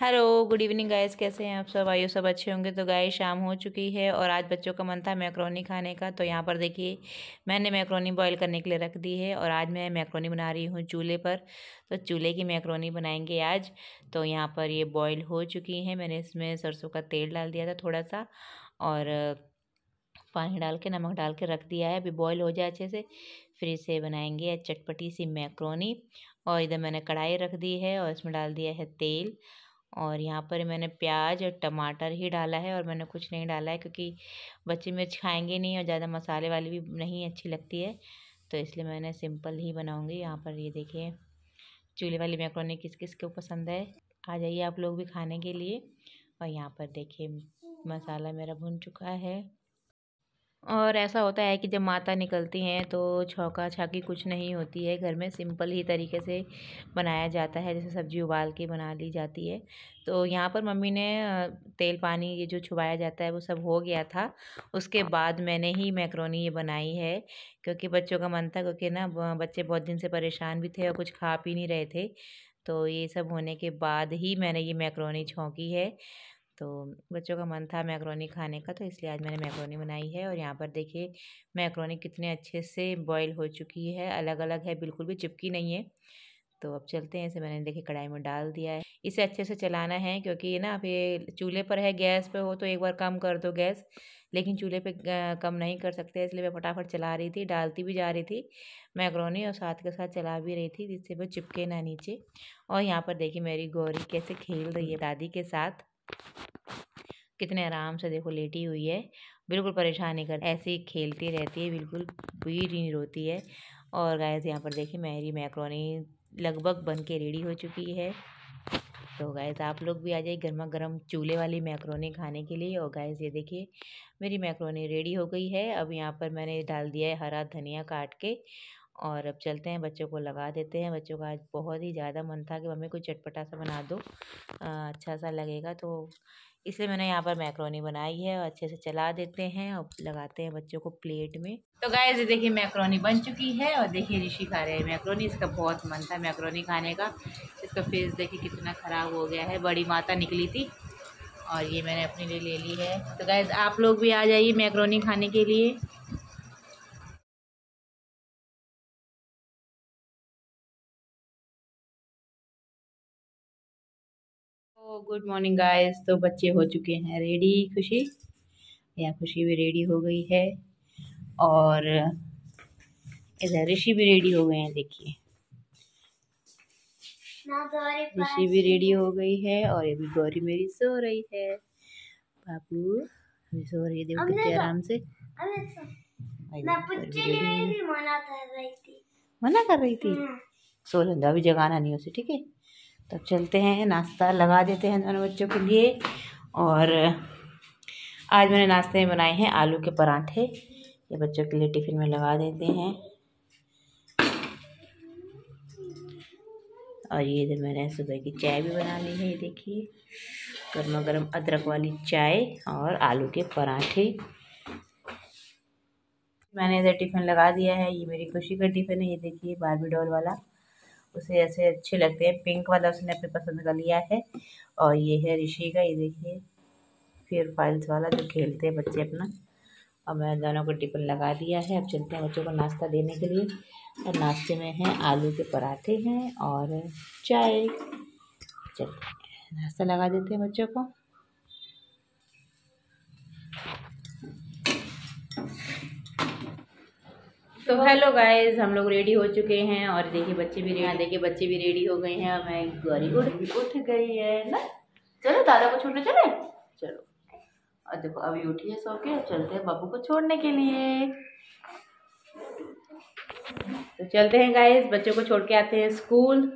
Hello good evening guys कैसे हैं आप सब आइयो सब अच्छे होंगे तो गाय शाम हो चुकी है और आज बच्चों का मन था मैक्रोनी खाने का तो यहाँ पर देखिए मैंने मैक्रोनी बॉईल करने के लिए रख दी है और आज मैं मैक्रोनी बना रही हूँ चूल्हे पर तो चूल्हे की मैक्रोनी बनाएंगे आज तो यहाँ पर ये बॉईल हो चुकी है मैंने इसमें सरसों का तेल डाल दिया था थोड़ा सा और पानी डाल के नमक डाल के रख दिया है अभी बॉयल हो जाए अच्छे से फिर इसे बनाएंगे चटपटी सी मैक्रोनी और इधर मैंने कढ़ाई रख दी है और इसमें डाल दिया है तेल और यहाँ पर मैंने प्याज और टमाटर ही डाला है और मैंने कुछ नहीं डाला है क्योंकि बच्चे मिर्च खाएंगे नहीं और ज़्यादा मसाले वाली भी नहीं अच्छी लगती है तो इसलिए मैंने सिंपल ही बनाऊँगी यहाँ पर ये देखिए चूल्हे वाली मैक्रोनी किस किस को पसंद है आ जाइए आप लोग भी खाने के लिए और यहाँ पर देखिए मसाला मेरा भुन चुका है और ऐसा होता है कि जब माता निकलती हैं तो छौका छाकी कुछ नहीं होती है घर में सिंपल ही तरीके से बनाया जाता है जैसे सब्ज़ी उबाल के बना ली जाती है तो यहाँ पर मम्मी ने तेल पानी ये जो छुबाया जाता है वो सब हो गया था उसके बाद मैंने ही मैक्रोनी ये बनाई है क्योंकि बच्चों का मन था क्योंकि ना बच्चे बहुत दिन से परेशान भी थे और कुछ खा पी नहीं रहे थे तो ये सब होने के बाद ही मैंने ये मैक्रोनी छोंकी है तो बच्चों का मन था मैक्रोनी खाने का तो इसलिए आज मैंने मैक्रोनी बनाई है और यहाँ पर देखिए मैक्रोनी कितने अच्छे से बॉईल हो चुकी है अलग अलग है बिल्कुल भी चिपकी नहीं है तो अब चलते हैं इसे मैंने देखिए कढ़ाई में डाल दिया है इसे अच्छे से चलाना है क्योंकि ना आप ये चूल्हे पर है गैस पे हो तो एक बार कम कर दो गैस लेकिन चूल्हे पे कम नहीं कर सकते इसलिए मैं फटाफट चला रही थी डालती भी जा रही थी मैक्रोनी और साथ के साथ चला भी रही थी जिससे वो चिपके ना नीचे और यहाँ पर देखिए मेरी गौरी कैसे खेल रही है दादी के साथ कितने आराम से देखो लेटी हुई है बिल्कुल परेशान नहीं कर ऐसे ही खेलती रहती है बिल्कुल भी नहीं रोती है और गायस यहाँ पर देखिए मेरी मैक्रोनी लगभग बन के रेडी हो चुकी है तो गायस आप लोग भी आ जाइए गर्मा गर्म चूल्हे वाली मैक्रोनी खाने के लिए और गायस ये देखिए मेरी मैक्रोनी रेडी हो गई है अब यहाँ पर मैंने डाल दिया है हरा धनिया काट के और अब चलते हैं बच्चों को लगा देते हैं बच्चों का आज बहुत ही ज़्यादा मन था कि मम्मी कुछ चटपटा सा बना दो आ, अच्छा सा लगेगा तो इसलिए मैंने यहाँ पर मैक्रोनी बनाई है और अच्छे से चला देते हैं और लगाते हैं बच्चों को प्लेट में तो गाय देखिए मैक्रोनी बन चुकी है और देखिए ऋषि खा रहे हैं मैक्रोनी इसका बहुत मन था मैक्रोनी खाने का इसका फेस देखिए कितना ख़राब हो गया है बड़ी माता निकली थी और ये मैंने अपने लिए ले ली है तो गैस आप लोग भी आ जाइए मैक्रोनी खाने के लिए गुड मॉर्निंग गाइस तो बच्चे हो चुके हैं रेडी खुशी या खुशी भी रेडी हो गई है और इधर ऋषि भी रेडी हो गए हैं देखिए तो ऋषि भी रेडी हो गई है और ये भी गौरी मेरी सो रही है बापू अभी सो रही है देखो कितने आराम से मना कर रही थी हम्म। सो लंदा अभी जगाना नहीं उसे ठीक है तब तो चलते हैं नाश्ता लगा देते हैं दोनों बच्चों के लिए और आज मैंने नाश्ते में बनाए हैं आलू के पराठे ये बच्चों के लिए टिफ़िन में लगा देते हैं और ये इधर मैंने सुबह की चाय भी बना ली है ये देखिए गर्मा गर्म अदरक वाली चाय और आलू के पराठे मैंने इधर टिफ़िन लगा दिया है ये मेरी खुशी का टिफ़िन है ये देखिए बारबी डॉल वाला उसे ऐसे अच्छे लगते हैं पिंक वाला उसने अपने पसंद कर लिया है और ये है ऋषि का ये देखिए फिर फाइल्स वाला जो खेलते हैं बच्चे अपना और मैं दोनों को टिफिन लगा दिया है अब चलते हैं बच्चों को नाश्ता देने के लिए और नाश्ते में है आलू के पराठे हैं और चाय चलते नाश्ता लगा देते हैं बच्चों को तो हेलो गाइस हम लोग रेडी हो चुके हैं और देखिए बच्चे भी रेडी देखिए बच्चे भी रेडी हो गए हैं मैं गौरी उठ उठ गई है ना चलो दादा को छोड़ने चले चलो और देखो अभी उठिए सो के चलते हैं बाबू को छोड़ने के लिए तो चलते हैं गाइस बच्चों को छोड़ के आते हैं स्कूल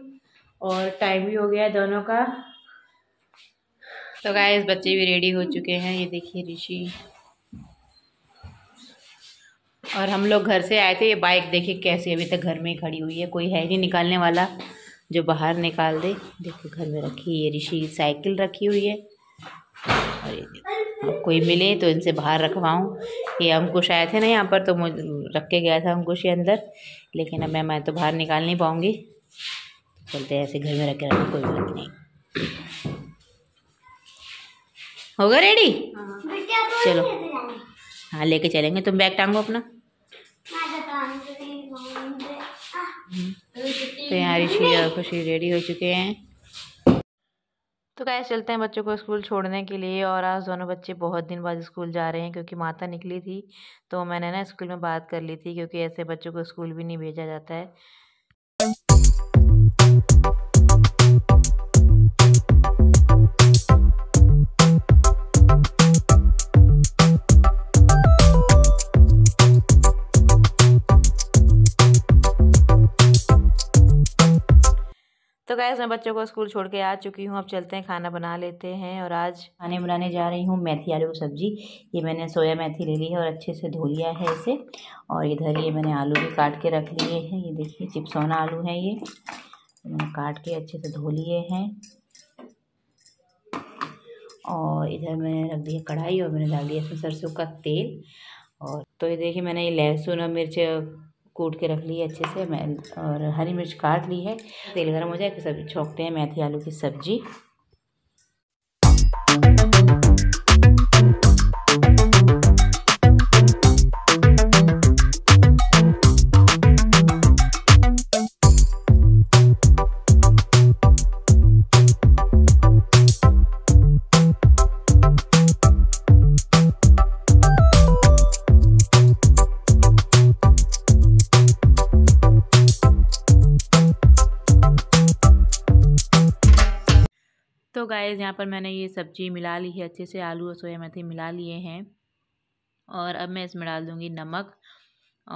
और टाइम भी हो गया है दोनों का तो गाइस बच्चे भी रेडी हो चुके हैं ये देखिए ऋषि और हम लोग घर से आए थे ये बाइक देखिए कैसे अभी तक घर में खड़ी हुई है कोई है नहीं निकालने वाला जो बाहर निकाल दे देखो घर में रखी ये ऋषि साइकिल रखी हुई है और कोई मिले तो इनसे बाहर रखवाऊँ ये अंकुश आए थे ना यहाँ पर तो मुझे रख के गया था अंकुश ये अंदर लेकिन अब मैं मैं तो बाहर निकाल नहीं पाऊँगी चलते ऐसे घर में रख के रखें कोई बात नहीं होगा रेडी हाँ। चलो हाँ लेके चलेंगे तुम बैग टांगो अपना तो यहाँ ऋषि और खुशी रेडी हो चुके हैं तो कैसे चलते हैं बच्चों को स्कूल छोड़ने के लिए और आज दोनों बच्चे बहुत दिन बाद स्कूल जा रहे हैं क्योंकि माता निकली थी तो मैंने ना स्कूल में बात कर ली थी क्योंकि ऐसे बच्चों को स्कूल भी नहीं भेजा जाता है गाइस मैं बच्चों को स्कूल छोड़ के आ चुकी हूँ अब चलते हैं खाना बना लेते हैं और आज खाने बनाने जा रही हूँ मेथी आलू की सब्जी ये मैंने सोया मेथी ले ली है और अच्छे से धो लिया है इसे और इधर ये मैंने आलू भी काट के रख लिए हैं ये देखिए चिपसौना आलू है ये मैंने काट के अच्छे से धो लिए हैं और इधर मैंने रख दिया कढ़ाई और मैंने डाल दिया इसमें सरसों का तेल और तो ये देखिए मैंने ये लहसुन और मिर्च कूट के रख ली है अच्छे से मैं और हरी मिर्च काट ली है तेल गर्म हो जाए सब्जी छोंकते हैं मेथी आलू की सब्जी गाइस यहाँ पर मैंने ये सब्ज़ी मिला ली है अच्छे से आलू और सोया मेथी मिला लिए हैं और अब मैं इसमें डाल दूँगी नमक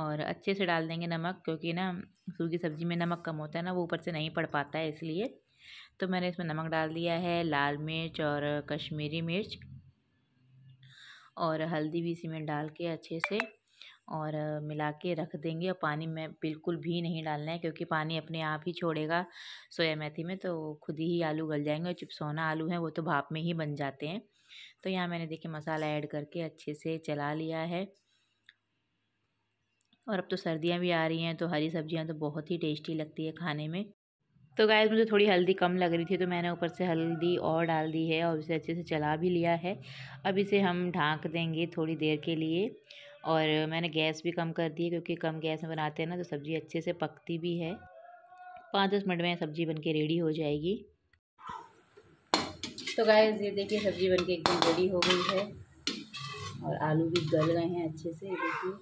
और अच्छे से डाल देंगे नमक क्योंकि ना सूर सब्ज़ी में नमक कम होता है ना वो ऊपर से नहीं पड़ पाता है इसलिए तो मैंने इसमें नमक डाल दिया है लाल मिर्च और कश्मीरी मिर्च और हल्दी भी इसी में डाल के अच्छे से और मिला के रख देंगे और पानी में बिल्कुल भी नहीं डालना है क्योंकि पानी अपने आप ही छोड़ेगा सोया मेथी में तो खुद ही आलू गल जाएंगे और चिपसौना आलू है वो तो भाप में ही बन जाते हैं तो यहाँ मैंने देखिए मसाला ऐड करके अच्छे से चला लिया है और अब तो सर्दियाँ भी आ रही हैं तो हरी सब्जियाँ तो बहुत ही टेस्टी लगती है खाने में तो गाय मुझे थोड़ी हल्दी कम लग रही थी तो मैंने ऊपर से हल्दी और डाल दी है और इसे अच्छे से चला भी लिया है अब इसे हम ढाँक देंगे थोड़ी देर के लिए और मैंने गैस भी कम कर दी है क्योंकि कम गैस में बनाते हैं ना तो सब्ज़ी अच्छे से पकती भी है पाँच दस मिनट में सब्ज़ी बन के रेडी हो जाएगी तो गाय ये देखिए सब्ज़ी बन के एकदम रेडी हो गई है और आलू भी गल गए हैं अच्छे से देखिए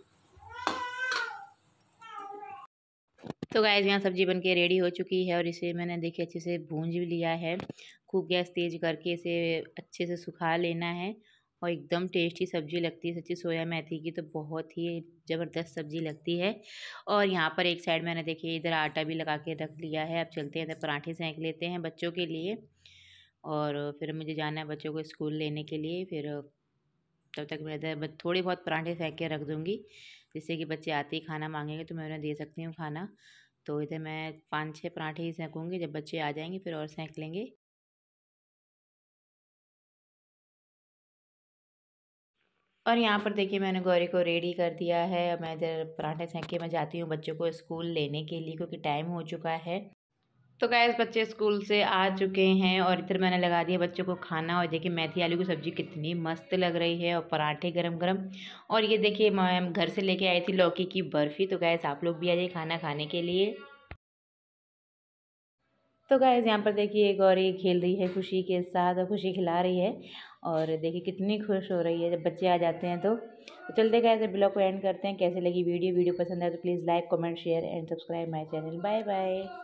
तो गाइस यहाँ सब्ज़ी बन के रेडी हो चुकी है और इसे मैंने देखिए अच्छे से भूंज भी लिया है खूब गैस तेज़ करके इसे अच्छे से सुखा लेना है और एकदम टेस्टी सब्ज़ी लगती है सच्ची सोया मेथी की तो बहुत ही ज़बरदस्त सब्ज़ी लगती है और यहाँ पर एक साइड मैंने देखिए इधर आटा भी लगा के रख लिया है अब चलते हैं इधर पराठे सेंक लेते हैं बच्चों के लिए और फिर मुझे जाना है बच्चों को स्कूल लेने के लिए फिर तब तक मैं इधर थोड़े बहुत पराठे सेंक के रख दूँगी जिससे कि बच्चे आते ही खाना मांगेंगे तो मैं उन्हें दे सकती हूँ खाना तो इधर मैं पाँच छः पराठे ही सेंकूँगी जब बच्चे आ जाएंगे फिर और सेंक लेंगे और यहाँ पर देखिए मैंने गौरी को रेडी कर दिया है मैं इधर पराठे सेंक के मैं जाती हूँ बच्चों को स्कूल लेने के लिए क्योंकि टाइम हो चुका है तो गैस बच्चे स्कूल से आ चुके हैं और इधर मैंने लगा दिया बच्चों को खाना और देखिए मेथी आलू की सब्ज़ी कितनी मस्त लग रही है और पराठे गरम गरम और ये देखिए मैं घर से लेके आई थी लौकी की बर्फ़ी तो गैस आप लोग भी आ जाइए खाना खाने के लिए तो गाइज यहाँ पर देखिए गौरी खेल रही है खुशी के साथ और खुशी खिला रही है और देखिए कितनी खुश हो रही है जब बच्चे आ जाते हैं तो, तो चलते गए ब्लॉग को एंड करते हैं कैसे लगी वीडियो वीडियो पसंद आए तो please like comment share and subscribe my channel bye bye